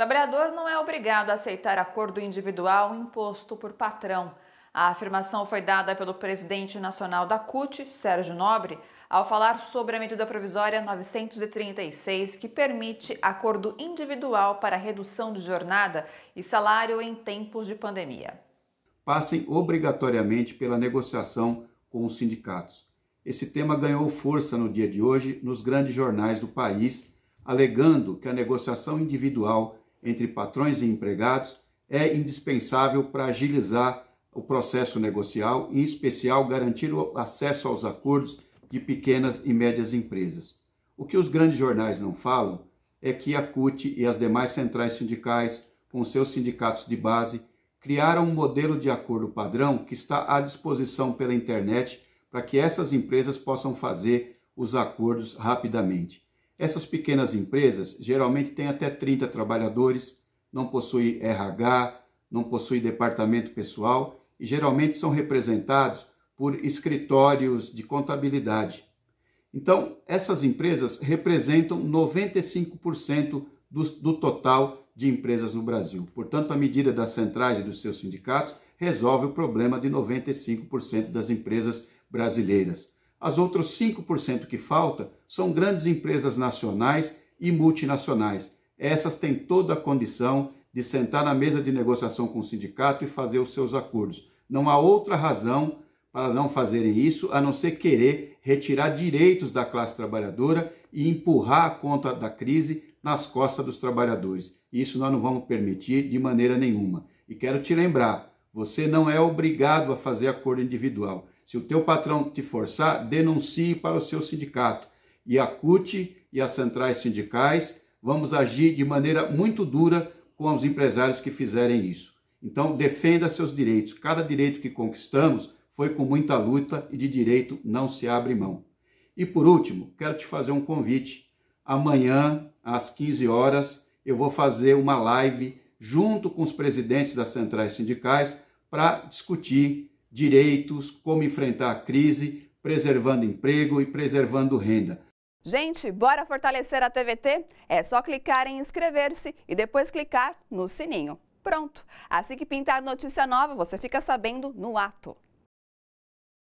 Trabalhador não é obrigado a aceitar acordo individual imposto por patrão. A afirmação foi dada pelo presidente nacional da CUT, Sérgio Nobre, ao falar sobre a medida provisória 936, que permite acordo individual para redução de jornada e salário em tempos de pandemia. Passem obrigatoriamente pela negociação com os sindicatos. Esse tema ganhou força no dia de hoje nos grandes jornais do país, alegando que a negociação individual entre patrões e empregados é indispensável para agilizar o processo negocial, em especial garantir o acesso aos acordos de pequenas e médias empresas. O que os grandes jornais não falam é que a CUT e as demais centrais sindicais, com seus sindicatos de base, criaram um modelo de acordo padrão que está à disposição pela internet para que essas empresas possam fazer os acordos rapidamente. Essas pequenas empresas geralmente têm até 30 trabalhadores, não possuem RH, não possuem departamento pessoal e geralmente são representados por escritórios de contabilidade. Então, essas empresas representam 95% do, do, total de empresas no Brasil. Portanto, a medida das centrais e dos seus sindicatos resolve o problema de 95% das empresas brasileiras. As outros 5% que falta são grandes empresas nacionais e multinacionais. Essas têm toda a condição de sentar na mesa de negociação com o sindicato e fazer os seus acordos. Não há outra razão para não fazerem isso a não ser querer retirar direitos da classe trabalhadora e empurrar a conta da crise nas costas dos trabalhadores. Isso nós não vamos permitir de maneira nenhuma. E quero te lembrar, você não é obrigado a fazer acordo individual. Se o teu patrão te forçar, denuncie para o seu sindicato. E a CUT e as centrais sindicais vamos agir de maneira muito dura com os empresários que fizerem isso. Então, defenda seus direitos. Cada direito que conquistamos foi com muita luta e de direito não se abre mão. E por último, quero te fazer um convite. Amanhã, às 15 horas, eu vou fazer uma live junto com os presidentes das centrais sindicais para discutir direitos, como enfrentar a crise, preservando emprego e preservando renda. Gente, bora fortalecer a TVT? É só clicar em inscrever-se e depois clicar no sininho. Pronto! Assim que pintar notícia nova, você fica sabendo no ato.